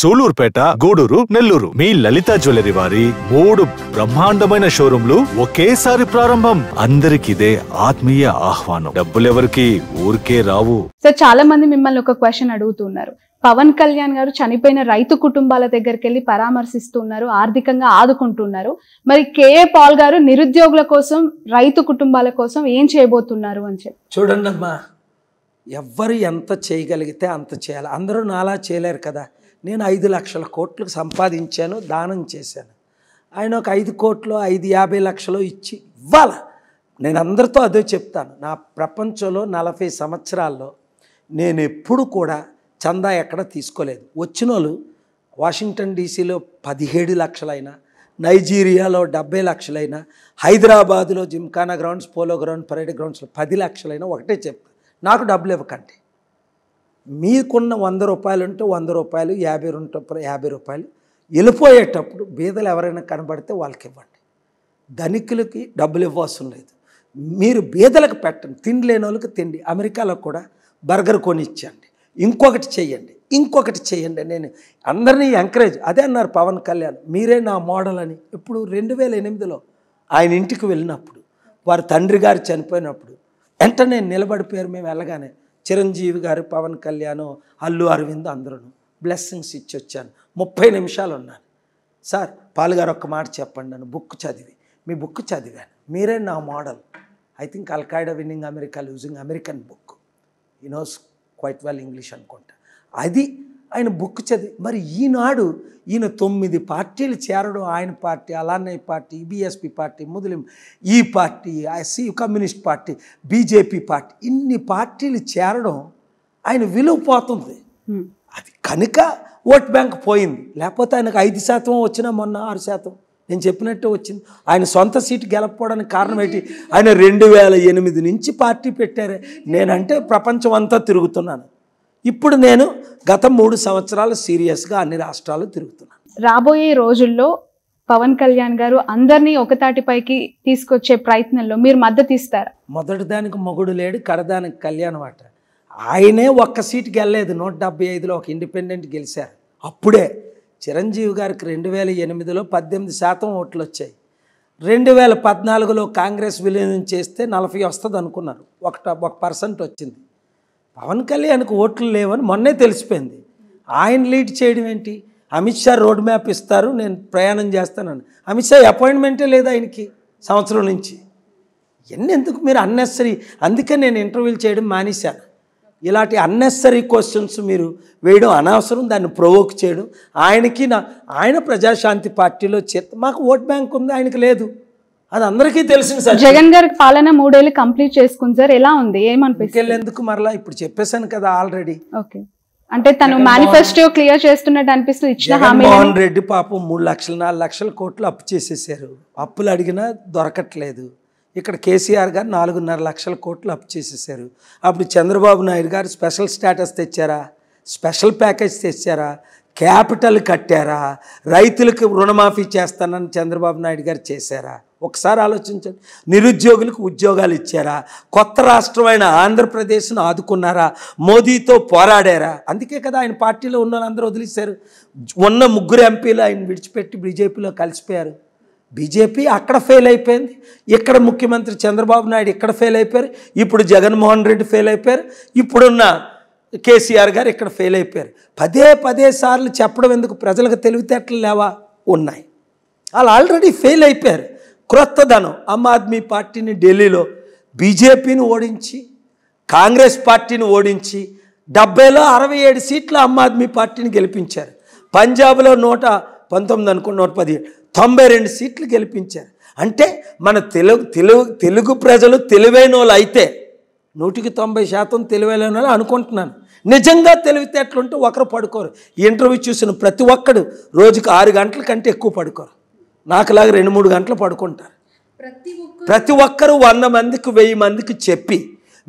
సూలూరుపేట గూడూరు నెల్లూరు మీ లలిత జ్యువెలరీ వారి మూడు బ్రహ్మాండమైన షోరూంలు ఒకేసారి ప్రారంభం అందరికి ఇదే ఆత్మీయ ఆహ్వానం డబ్బులెవరికి ఊరికే రావు సార్ చాలా మంది మిమ్మల్ని ఒక క్వశ్చన్ అడుగుతున్నారు పవన్ కళ్యాణ్ గారు చనిపోయిన రైతు కుటుంబాల దగ్గరికి వెళ్ళి పరామర్శిస్తున్నారు ఆర్థికంగా ఆదుకుంటున్నారు మరి కేఏ పాల్ గారు నిరుద్యోగుల కోసం రైతు కుటుంబాల కోసం ఏం చేయబోతున్నారు అని చెప్పి చూడండి అమ్మా ఎవరు ఎంత చేయగలిగితే అంత చేయాలి అందరూ నాలా చేయలేరు కదా నేను ఐదు లక్షల కోట్లు సంపాదించాను దానం చేశాను ఆయన ఒక ఐదు కోట్లు ఐదు యాభై లక్షలు ఇచ్చి ఇవ్వాల నేను అందరితో అదే చెప్తాను నా ప్రపంచంలో నలభై సంవత్సరాల్లో నేను ఎప్పుడు కూడా చందా ఎక్కడ తీసుకోలేదు వచ్చిన వాళ్ళు వాషింగ్టన్ డీసీలో పదిహేడు లక్షలైనా నైజీరియాలో డెబ్బై లక్షలైనా హైదరాబాదులో Gymkhana grounds polo ground parade గ్రౌండ్స్లో పది లక్షలైనా ఒకటే చెప్తాను నాకు డబ్బులు ఇవ్వకండి మీకున్న వంద రూపాయలు ఉంటే వంద రూపాయలు యాభై రెండు యాభై రూపాయలు వెళ్ళిపోయేటప్పుడు బీదలు ఎవరైనా కనబడితే వాళ్ళకి ఇవ్వండి ధనికులకి డబ్బులు ఇవ్వాల్సిన లేదు మీరు బీదలకు పెట్టండి తిండి లేని వాళ్ళకి తిండి అమెరికాలో కూడా బర్గర్ కొనిచ్చండి ఇంకొకటి చేయండి ఇంకొకటి చేయండి నేను అందరినీ ఎంకరేజ్ అదే అన్నారు పవన్ కళ్యాణ్ మీరే నా మోడల్ అని ఇప్పుడు రెండు వేల ఎనిమిదిలో ఆయన ఇంటికి వెళ్ళినప్పుడు వారి తండ్రి గారు చనిపోయినప్పుడు వెంటనే నిలబడిపోయారు మేము వెళ్ళగానే చిరంజీవి గారు పవన్ కళ్యాణ్ అల్లు అరవింద్ అందరూ బ్లెస్సింగ్స్ ఇచ్చి వచ్చాను ముప్పై నిమిషాలు ఉన్నాను సార్ పాలుగారు ఒక్క మాట చెప్పండి నన్ను బుక్ చదివి మీ బుక్ చదివాను మీరే నా model I think Al Qaeda winning America losing American book you knows quite well English అనుకుంటా అది ఆయన బుక్ చదివి మరి ఈనాడు ఈయన తొమ్మిది పార్టీలు చేరడం ఆయన పార్టీ అలానే పార్టీ బీఎస్పీ పార్టీ ముదలిం ఈ పార్టీ సి కమ్యూనిస్ట్ పార్టీ బీజేపీ పార్టీ ఇన్ని పార్టీలు చేరడం ఆయన విలువ పోతుంది అది కనుక ఓట్ బ్యాంక్ పోయింది లేకపోతే ఆయనకు ఐదు శాతం వచ్చినా మొన్న ఆరు శాతం నేను చెప్పినట్టు వచ్చింది ఆయన సొంత సీటు గెలపడానికి కారణం ఏంటి ఆయన రెండు వేల ఎనిమిది నుంచి పార్టీ పెట్టారే నేనంటే ప్రపంచం అంతా తిరుగుతున్నాను ఇప్పుడు నేను గత మూడు సంవత్సరాలు సీరియస్గా అన్ని రాష్ట్రాలు తిరుగుతున్నాను రాబోయే రోజుల్లో పవన్ కళ్యాణ్ గారు అందరినీ ఒకతాటిపైకి తీసుకొచ్చే ప్రయత్నంలో మీరు మద్దతు ఇస్తారు మొదటి దానికి మొగుడు లేడు కడదానికి కళ్యాణ్ వాట ఆయనే ఒక్క సీట్ గెలలేదు నూట డెబ్బై ఐదులో ఒక ఇండిపెండెంట్ గెలిచారు అప్పుడే చిరంజీవి గారికి రెండు వేల ఎనిమిదిలో పద్దెనిమిది శాతం ఓట్లు వచ్చాయి రెండు వేల పద్నాలుగులో కాంగ్రెస్ విలీనం చేస్తే నలభై వస్తుంది అనుకున్నారు ఒక ఒక పర్సెంట్ వచ్చింది పవన్ కళ్యాణ్కు ఓట్లు లేవని మొన్నే తెలిసిపోయింది ఆయన లీడ్ చేయడం ఏంటి అమిత్ షా రోడ్ మ్యాప్ ఇస్తారు నేను ప్రయాణం చేస్తానని అమిత్ షా అపాయింట్మెంటే లేదు ఆయనకి సంవత్సరం నుంచి ఎన్ని ఎందుకు మీరు అన్నెసరీ అందుకే నేను ఇంటర్వ్యూలు చేయడం మానేశాను ఇలాంటి అన్నెసరీ క్వశ్చన్స్ మీరు వేయడం అనవసరం దాన్ని ప్రొవోక్ చేయడం ఆయనకి నా ఆయన ప్రజాశాంతి పార్టీలో చేత మాకు ఓట్ బ్యాంక్ ఉంది ఆయనకి లేదు అది అందరికీ తెలిసింది సార్ జగన్ గారి పాలన మూడేళ్ళు కంప్లీట్ చేసుకుంది సార్ ఎలా ఉంది ఏమనిపిస్తుంది ఎందుకు మరలా ఇప్పుడు చెప్పేశాను కదా ఆల్రెడీ ఓకే అంటే తను మేనిఫెస్టో క్లియర్ చేస్తున్నట్టు అనిపిస్తుంది ఇచ్చిన హామీ మోహన్ రెడ్డి పాపం మూడు లక్షలు నాలుగు లక్షల కోట్లు అప్పు చేసేసారు అప్పులు అడిగినా దొరకట్లేదు ఇక్కడ కేసీఆర్ గారు నాలుగున్నర లక్షల కోట్లు అప్పు చేసేసారు అప్పుడు చంద్రబాబు నాయుడు గారు స్పెషల్ స్టేటస్ తెచ్చారా స్పెషల్ ప్యాకేజ్ తెచ్చారా క్యాపిటల్ కట్టారా రైతులకు రుణమాఫీ చేస్తానని చంద్రబాబు నాయుడు గారు చేశారా ఒకసారి ఆలోచించండి నిరుద్యోగులకు ఉద్యోగాలు ఇచ్చారా కొత్త రాష్ట్రమైన ఆంధ్రప్రదేశ్ను ఆదుకున్నారా మోదీతో పోరాడారా అందుకే కదా ఆయన పార్టీలో ఉన్న వాళ్ళందరూ వదిలేశారు ఉన్న ముగ్గురు ఎంపీలు ఆయన విడిచిపెట్టి బీజేపీలో కలిసిపోయారు బీజేపీ అక్కడ ఫెయిల్ అయిపోయింది ఇక్కడ ముఖ్యమంత్రి చంద్రబాబు నాయుడు ఇక్కడ ఫెయిల్ అయిపోయారు ఇప్పుడు జగన్మోహన్ రెడ్డి ఫెయిల్ అయిపోయారు ఇప్పుడున్న కేసీఆర్ గారు ఇక్కడ ఫెయిల్ అయిపోయారు పదే పదే సార్లు చెప్పడం ఎందుకు ప్రజలకు తెలివితేటలు లేవా ఉన్నాయి వాళ్ళు ఆల్రెడీ ఫెయిల్ అయిపోయారు క్రొత్త ధనం ఆమ్ ఆద్మీ పార్టీని ఢిల్లీలో బీజేపీని ఓడించి కాంగ్రెస్ పార్టీని ఓడించి డెబ్బైలో అరవై ఏడు సీట్లు ఆమ్ ఆద్మీ పార్టీని గెలిపించారు పంజాబ్లో నూట పంతొమ్మిది అనుకున్న నూట పదిహేడు తొంభై రెండు సీట్లు గెలిపించారు అంటే మన తెలుగు తెలుగు తెలుగు ప్రజలు తెలివైన వాళ్ళు అయితే నూటికి తొంభై శాతం తెలివైన వాళ్ళు అనుకుంటున్నాను నిజంగా తెలివితేటలుంటే ఒకరు పడుకోరు ఇంటర్వ్యూ చూసిన ప్రతి ఒక్కడు రోజుకు ఆరు గంటల కంటే ఎక్కువ పడుకోరు నాకులాగా రెండు మూడు గంటలు పడుకుంటారు ప్రతి ఒక్కరు వంద మందికి వెయ్యి మందికి చెప్పి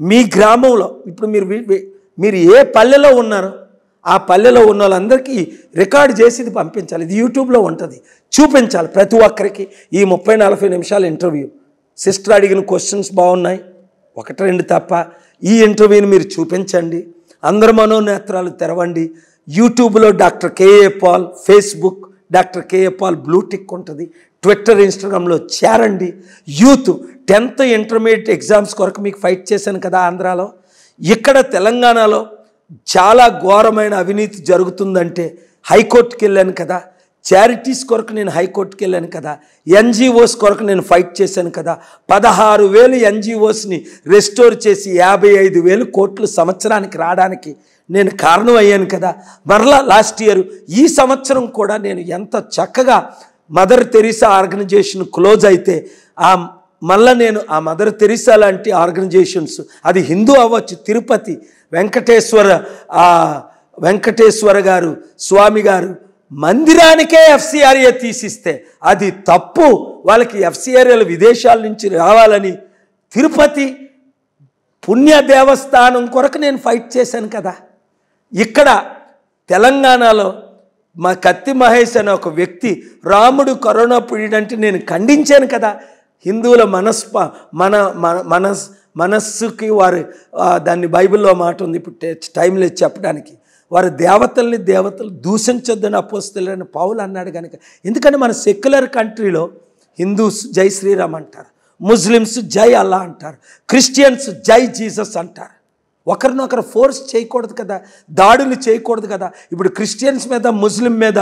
మీ గ్రామంలో ఇప్పుడు మీరు మీరు ఏ పల్లెలో ఉన్నారో ఆ పల్లెలో ఉన్న వాళ్ళందరికీ రికార్డ్ చేసి ఇది పంపించాలి ఇది యూట్యూబ్లో ఉంటుంది చూపించాలి ప్రతి ఒక్కరికి ఈ ముప్పై నలభై నిమిషాల ఇంటర్వ్యూ సిస్టర్ అడిగిన క్వశ్చన్స్ బాగున్నాయి ఒకటి రెండు తప్ప ఈ ఇంటర్వ్యూని మీరు చూపించండి అందరు మనోనేత్రాలు తెరవండి యూట్యూబ్లో doctor KA Paul Facebook doctor KA Paul blue tick ఉంటుంది ట్విట్టర్ ఇన్స్టాగ్రామ్లో చేరండి యూత్ టెన్త్ ఇంటర్మీడియట్ ఎగ్జామ్స్ కొరకు మీకు ఫైట్ చేశాను కదా ఆంధ్రాలో ఇక్కడ తెలంగాణలో చాలా ఘోరమైన అవినీతి జరుగుతుందంటే హైకోర్టుకి వెళ్ళాను కదా చారిటీస్ కొరకు నేను హైకోర్టుకి వెళ్ళాను కదా ఎన్జిఓస్ కొరకు నేను ఫైట్ చేశాను కదా పదహారు వేలు ఎన్జిఓస్ని రెస్టోర్ చేసి యాభై ఐదు వేలు కోట్లు సంవత్సరానికి రావడానికి నేను కారణం అయ్యాను కదా మరలా లాస్ట్ ఇయర్ ఈ సంవత్సరం కూడా నేను ఎంత చక్కగా మదర్ తెరీసా ఆర్గనైజేషన్ క్లోజ్ అయితే ఆ మళ్ళా నేను ఆ మదర్ తెరిసా లాంటి ఆర్గనైజేషన్స్ అది హిందూ అవ్వచ్చు తిరుపతి వెంకటేశ్వర వెంకటేశ్వర గారు స్వామి గారు మందిరానికే ఎఫ్సిఆర్ఏ తీసిస్తే అది తప్పు వాళ్ళకి ఎఫ్సిఆర్ఏలు విదేశాల నుంచి రావాలని తిరుపతి పుణ్య దేవస్థానం కొరకు నేను ఫైట్ చేశాను కదా ఇక్కడ తెలంగాణలో మా కత్తి మహేష్ అనే ఒక వ్యక్తి రాముడు కరోనా పీడంటే నేను ఖండించాను కదా హిందువుల మనస్ప మన మన మనస్ మనస్సుకి వారు దాన్ని బైబిల్లో మాట ఉంది ఇప్పుడు టైం లేదు చెప్పడానికి వారు దేవతల్ని దేవతలు దూషించొద్దని అపోస్తులని పావులు అన్నాడు కనుక ఎందుకంటే మన సెక్యులర్ కంట్రీలో హిందూస్ జై శ్రీరామ్ అంటారు ముస్లిమ్స్ జై అల్లా అంటారు క్రిస్టియన్స్ జై జీసస్ అంటారు ఒకరినొకరు ఫోర్స్ చేయకూడదు కదా దాడులు చేయకూడదు కదా ఇప్పుడు క్రిస్టియన్స్ మీద ముస్లిం మీద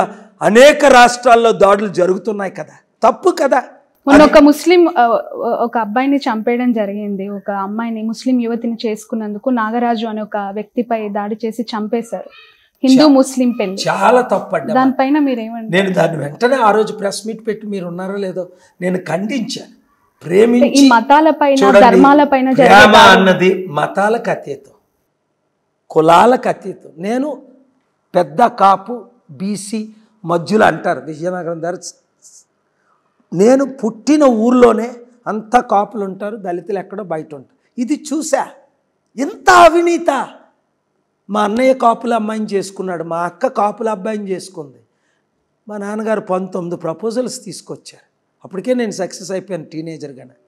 అనేక రాష్ట్రాల్లో దాడులు జరుగుతున్నాయి కదా తప్పు కదా మొన్న ఒక ముస్లిం ఒక అబ్బాయిని చంపేయడం జరిగింది ఒక అమ్మాయిని ముస్లిం యువతిని చేసుకున్నందుకు నాగరాజు అనే ఒక వ్యక్తిపై దాడి చేసి చంపేశారు హిందూ ముస్లిం పెళ్లి చాలా తప్పండి దానిపైన మీరేమండి నేను దాన్ని వెంటనే ఆ రోజు ప్రెస్ మీట్ పెట్టి మీరు ఉన్నారో లేదో నేను ఖండించాను ప్రేమించి ఈ పైన ధర్మాల ప్రేమ అన్నది మతాలకు అతీతం కులాలకు అతీతం నేను పెద్ద కాపు బీసీ మధ్యలో అంటారు విజయనగరం దారి నేను పుట్టిన ఊర్లోనే అంతా కాపులు ఉంటారు దళితులు ఎక్కడో బయట ఉంటారు ఇది చూసా ఎంత అవినీత మా అన్నయ్య కాపుల అమ్మాయిని చేసుకున్నాడు మా అక్క కాపుల అబ్బాయిని చేసుకుంది మా నాన్నగారు పంతొమ్మిది ప్రపోజల్స్ తీసుకొచ్చారు అప్పటికే నేను సక్సెస్ అయిపోయాను టీనేజర్గానే